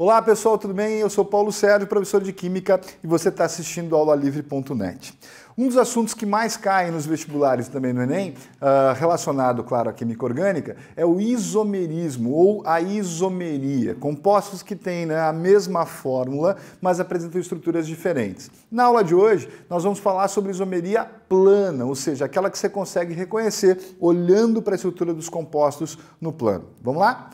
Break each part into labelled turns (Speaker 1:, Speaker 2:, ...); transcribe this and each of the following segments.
Speaker 1: Olá pessoal, tudo bem? Eu sou Paulo Sérgio, professor de Química e você está assistindo livre.net. Um dos assuntos que mais caem nos vestibulares também no Enem, uh, relacionado, claro, à química orgânica, é o isomerismo ou a isomeria. Compostos que têm né, a mesma fórmula, mas apresentam estruturas diferentes. Na aula de hoje, nós vamos falar sobre isomeria plana, ou seja, aquela que você consegue reconhecer olhando para a estrutura dos compostos no plano. Vamos lá?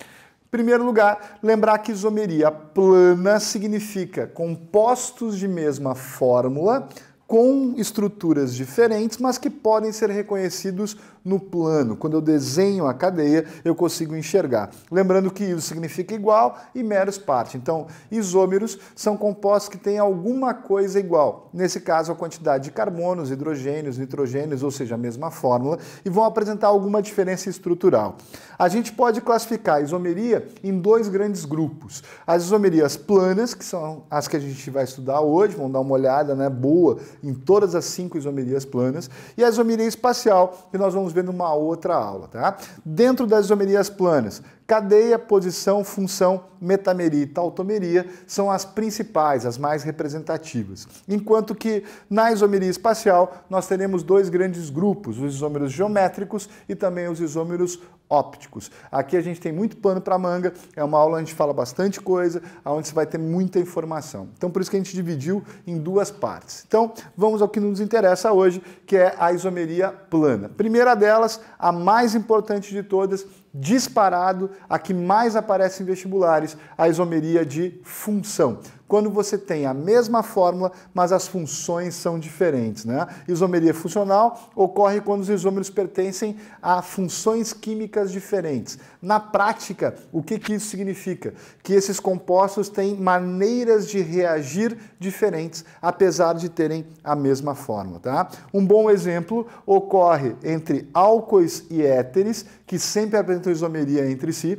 Speaker 1: Primeiro lugar, lembrar que isomeria plana significa compostos de mesma fórmula com estruturas diferentes, mas que podem ser reconhecidos no plano. Quando eu desenho a cadeia, eu consigo enxergar. Lembrando que isso significa igual e meros parte. Então, isômeros são compostos que têm alguma coisa igual. Nesse caso, a quantidade de carbonos, hidrogênios, nitrogênios, ou seja, a mesma fórmula, e vão apresentar alguma diferença estrutural. A gente pode classificar a isomeria em dois grandes grupos. As isomerias planas, que são as que a gente vai estudar hoje, vão dar uma olhada, né, boa em todas as cinco isomerias planas e a isomeria espacial, que nós vamos ver numa outra aula, tá? Dentro das isomerias planas, Cadeia, posição, função, metameria e tautomeria são as principais, as mais representativas. Enquanto que na isomeria espacial nós teremos dois grandes grupos, os isômeros geométricos e também os isômeros ópticos. Aqui a gente tem muito pano para manga, é uma aula onde a gente fala bastante coisa, onde você vai ter muita informação. Então por isso que a gente dividiu em duas partes. Então vamos ao que nos interessa hoje, que é a isomeria plana. Primeira delas, a mais importante de todas, disparado a que mais aparece em vestibulares, a isomeria de função quando você tem a mesma fórmula, mas as funções são diferentes. Né? Isomeria funcional ocorre quando os isômeros pertencem a funções químicas diferentes. Na prática, o que, que isso significa? Que esses compostos têm maneiras de reagir diferentes, apesar de terem a mesma fórmula. Tá? Um bom exemplo ocorre entre álcoois e éteres, que sempre apresentam isomeria entre si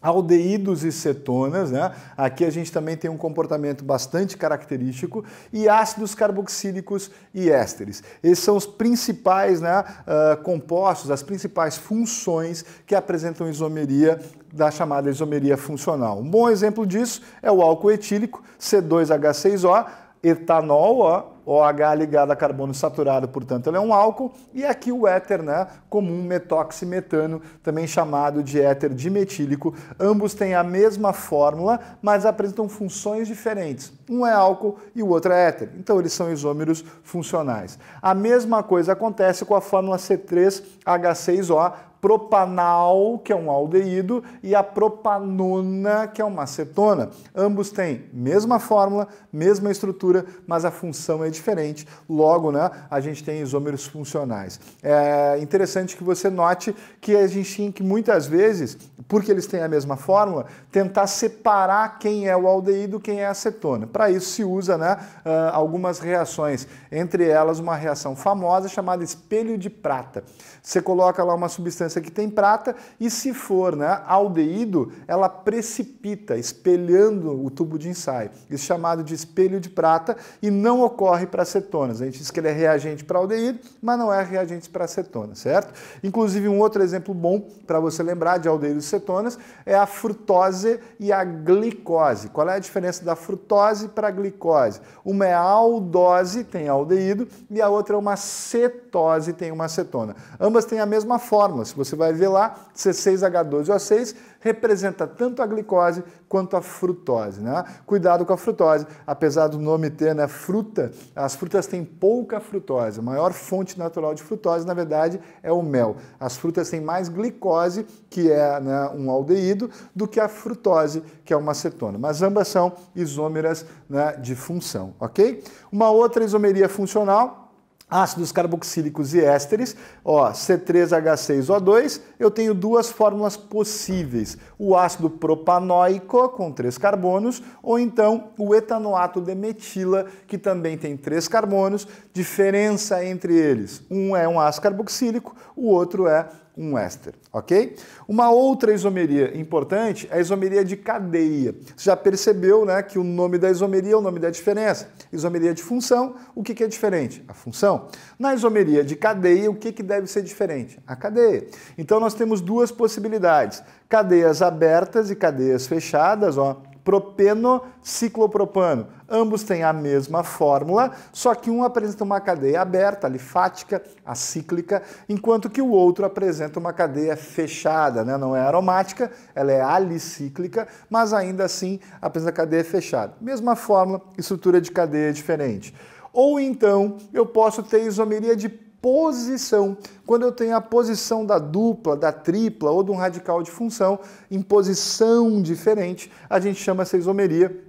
Speaker 1: aldeídos e cetonas, né? Aqui a gente também tem um comportamento bastante característico e ácidos carboxílicos e ésteres. Esses são os principais, né, uh, compostos, as principais funções que apresentam isomeria da chamada isomeria funcional. Um bom exemplo disso é o álcool etílico C2H6O, etanol, ó, OH ligado a carbono saturado, portanto, é um álcool. E aqui o éter, né, comum metoximetano, também chamado de éter dimetílico. Ambos têm a mesma fórmula, mas apresentam funções diferentes. Um é álcool e o outro é éter. Então, eles são isômeros funcionais. A mesma coisa acontece com a fórmula C3H6O, propanal, que é um aldeído, e a propanona, que é uma acetona. Ambos têm mesma fórmula, mesma estrutura, mas a função é diferente. Logo, né, a gente tem isômeros funcionais. É interessante que você note que a gente tem que muitas vezes, porque eles têm a mesma fórmula, tentar separar quem é o aldeído, quem é a acetona. Para isso se usa né, ah, algumas reações, entre elas uma reação famosa chamada espelho de prata. Você coloca lá uma substância substância que tem prata e se for né, aldeído, ela precipita, espelhando o tubo de ensaio. Isso é chamado de espelho de prata e não ocorre para acetonas. A gente diz que ele é reagente para aldeído, mas não é reagente para acetona, certo? Inclusive, um outro exemplo bom para você lembrar de aldeídos e cetonas é a frutose e a glicose. Qual é a diferença da frutose para a glicose? Uma é aldose, tem aldeído, e a outra é uma cetose, tem uma acetona. Ambas têm a mesma fórmula, você vai ver lá, C6H12O6 representa tanto a glicose quanto a frutose. Né? Cuidado com a frutose, apesar do nome ter né, fruta, as frutas têm pouca frutose. A maior fonte natural de frutose, na verdade, é o mel. As frutas têm mais glicose, que é né, um aldeído, do que a frutose, que é uma acetona. Mas ambas são isômeras né, de função, ok? Uma outra isomeria funcional ácidos carboxílicos e ésteres, ó, C3H6O2, eu tenho duas fórmulas possíveis, o ácido propanoico, com três carbonos, ou então o etanoato de metila, que também tem três carbonos, diferença entre eles, um é um ácido carboxílico, o outro é um éster, ok? Uma outra isomeria importante é a isomeria de cadeia. Você já percebeu né, que o nome da isomeria é o nome da diferença. Isomeria de função, o que, que é diferente? A função. Na isomeria de cadeia, o que, que deve ser diferente? A cadeia. Então nós temos duas possibilidades, cadeias abertas e cadeias fechadas, ó, propeno, ciclopropano. Ambos têm a mesma fórmula, só que um apresenta uma cadeia aberta, alifática, acíclica, enquanto que o outro apresenta uma cadeia fechada, né? não é aromática, ela é alicíclica, mas ainda assim apresenta cadeia fechada. Mesma fórmula, estrutura de cadeia diferente. Ou então eu posso ter isomeria de posição. Quando eu tenho a posição da dupla, da tripla ou de um radical de função em posição diferente, a gente chama essa isomeria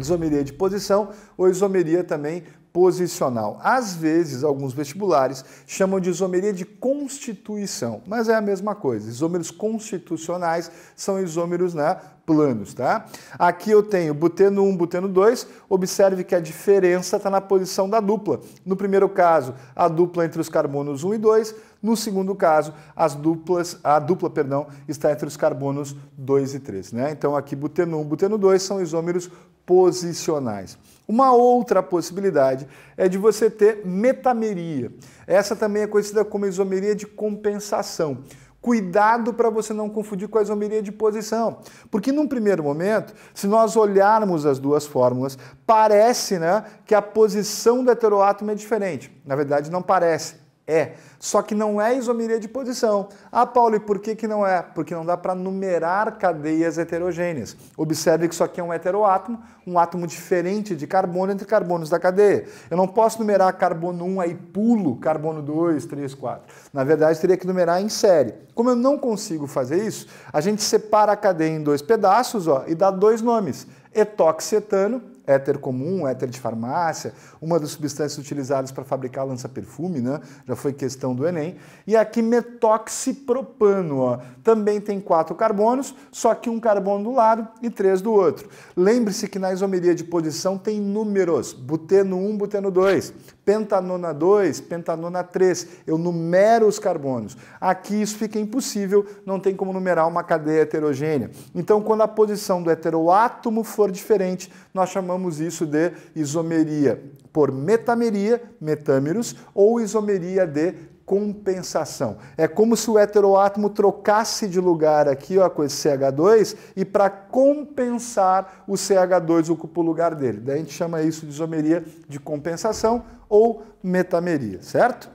Speaker 1: isomeria de posição ou isomeria também posicional. Às vezes, alguns vestibulares chamam de isomeria de constituição, mas é a mesma coisa. Isômeros constitucionais são isômeros né, planos, tá? Aqui eu tenho buteno 1, buteno 2. Observe que a diferença está na posição da dupla. No primeiro caso, a dupla entre os carbonos 1 e 2. No segundo caso, as duplas, a dupla perdão, está entre os carbonos 2 e 3. Né? Então aqui buteno 1, buteno 2 são isômeros posicionais. Uma outra possibilidade é de você ter metameria. Essa também é conhecida como isomeria de compensação. Cuidado para você não confundir com a isomeria de posição, porque num primeiro momento, se nós olharmos as duas fórmulas, parece né, que a posição do heteroátomo é diferente. Na verdade, não parece. É, só que não é isomeria de posição. Ah, Paulo, e por que, que não é? Porque não dá para numerar cadeias heterogêneas. Observe que isso aqui é um heteroátomo, um átomo diferente de carbono entre carbonos da cadeia. Eu não posso numerar carbono 1 aí pulo carbono 2, 3, 4. Na verdade, teria que numerar em série. Como eu não consigo fazer isso, a gente separa a cadeia em dois pedaços ó, e dá dois nomes, etoxetano éter comum, éter de farmácia, uma das substâncias utilizadas para fabricar lança-perfume, né? já foi questão do Enem. E aqui metoxipropano, ó. também tem quatro carbonos, só que um carbono do lado e três do outro. Lembre-se que na isomeria de posição tem números, buteno 1, buteno 2 pentanona 2, pentanona 3. Eu numero os carbonos. Aqui isso fica impossível, não tem como numerar uma cadeia heterogênea. Então, quando a posição do heteroátomo for diferente, nós chamamos isso de isomeria por metameria, metâmeros, ou isomeria de compensação. É como se o heteroátomo trocasse de lugar aqui ó, com esse CH2 e para compensar o CH2 ocupa o lugar dele. Daí a gente chama isso de isomeria de compensação ou metameria, certo?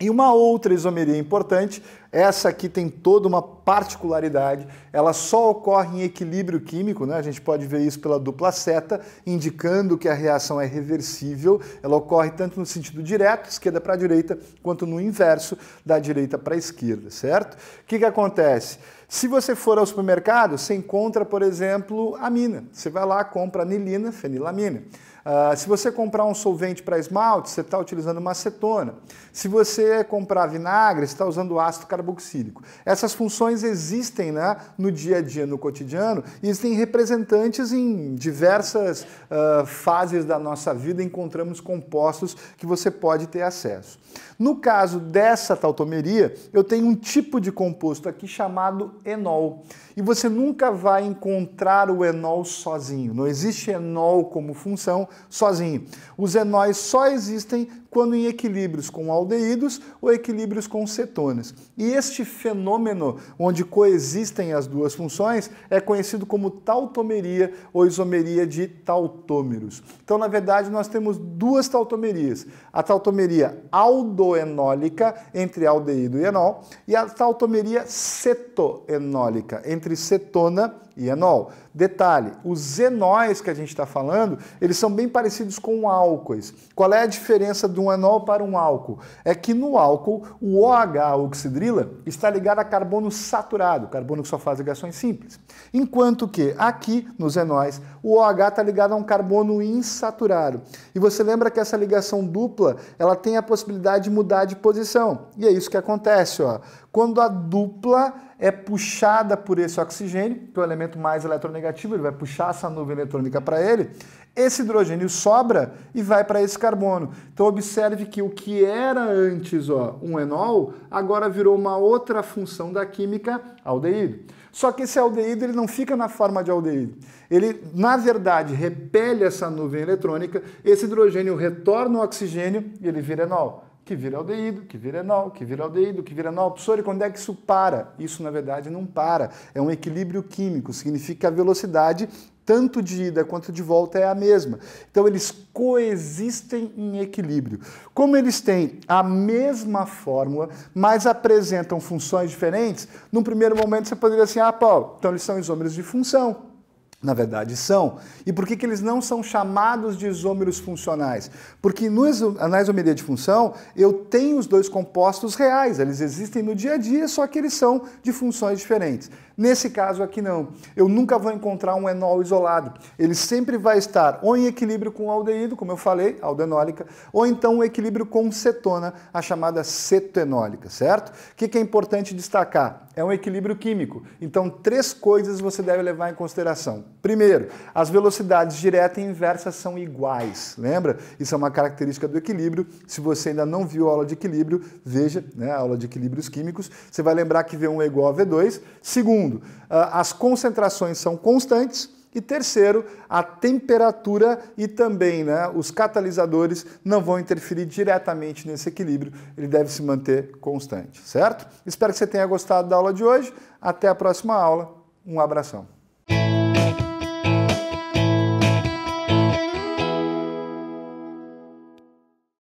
Speaker 1: E uma outra isomeria importante essa aqui tem toda uma particularidade, ela só ocorre em equilíbrio químico, né? a gente pode ver isso pela dupla seta, indicando que a reação é reversível, ela ocorre tanto no sentido direto, esquerda para direita, quanto no inverso, da direita para esquerda, certo? O que, que acontece? Se você for ao supermercado, você encontra, por exemplo, amina. Você vai lá, compra anilina, fenilamina. Uh, se você comprar um solvente para esmalte, você está utilizando uma acetona. Se você comprar vinagre, você está usando ácido carboxílico. Essas funções existem né, no dia a dia, no cotidiano, e existem representantes em diversas uh, fases da nossa vida, encontramos compostos que você pode ter acesso. No caso dessa tautomeria, eu tenho um tipo de composto aqui chamado enol. E você nunca vai encontrar o enol sozinho. Não existe enol como função, sozinho. Os enóis só existem quando em equilíbrios com aldeídos ou equilíbrios com cetonas. E este fenômeno onde coexistem as duas funções é conhecido como tautomeria ou isomeria de tautômeros. Então, na verdade, nós temos duas tautomerias. A tautomeria aldoenólica entre aldeído e enol e a tautomeria cetoenólica entre cetona e enol. Detalhe, os enóis que a gente está falando, eles são bem parecidos com álcoois. Qual é a diferença de um enol para um álcool? É que no álcool, o OH, oxidrila, está ligado a carbono saturado, carbono que só faz ligações simples. Enquanto que aqui, nos enóis, o OH está ligado a um carbono insaturado. E você lembra que essa ligação dupla, ela tem a possibilidade de mudar de posição. E é isso que acontece, ó. Quando a dupla é puxada por esse oxigênio, que é o elemento mais eletronegativo, ele vai puxar essa nuvem eletrônica para ele, esse hidrogênio sobra e vai para esse carbono. Então observe que o que era antes ó, um enol, agora virou uma outra função da química, aldeído. Só que esse aldeído ele não fica na forma de aldeído. Ele, na verdade, repele essa nuvem eletrônica, esse hidrogênio retorna o oxigênio e ele vira enol que vira aldeído, que vira enol, que vira aldeído, que vira enol. Professor, e quando é que isso para? Isso, na verdade, não para. É um equilíbrio químico, significa que a velocidade tanto de ida quanto de volta é a mesma. Então eles coexistem em equilíbrio. Como eles têm a mesma fórmula, mas apresentam funções diferentes, num primeiro momento você poderia assim, ah, Paulo, então eles são isômeros de função na verdade são. E por que, que eles não são chamados de isômeros funcionais? Porque no, na isomeria de função eu tenho os dois compostos reais, eles existem no dia a dia, só que eles são de funções diferentes. Nesse caso aqui não. Eu nunca vou encontrar um enol isolado. Ele sempre vai estar ou em equilíbrio com o aldeído, como eu falei, aldenólica, ou então em equilíbrio com cetona, a chamada cetoenólica, certo? O que, que é importante destacar? É um equilíbrio químico. Então, três coisas você deve levar em consideração Primeiro, as velocidades direta e inversa são iguais, lembra? Isso é uma característica do equilíbrio. Se você ainda não viu a aula de equilíbrio, veja né, a aula de equilíbrios químicos. Você vai lembrar que V1 é igual a V2. Segundo, ah, as concentrações são constantes. E terceiro, a temperatura e também né, os catalisadores não vão interferir diretamente nesse equilíbrio, ele deve se manter constante, certo? Espero que você tenha gostado da aula de hoje. Até a próxima aula. Um abração.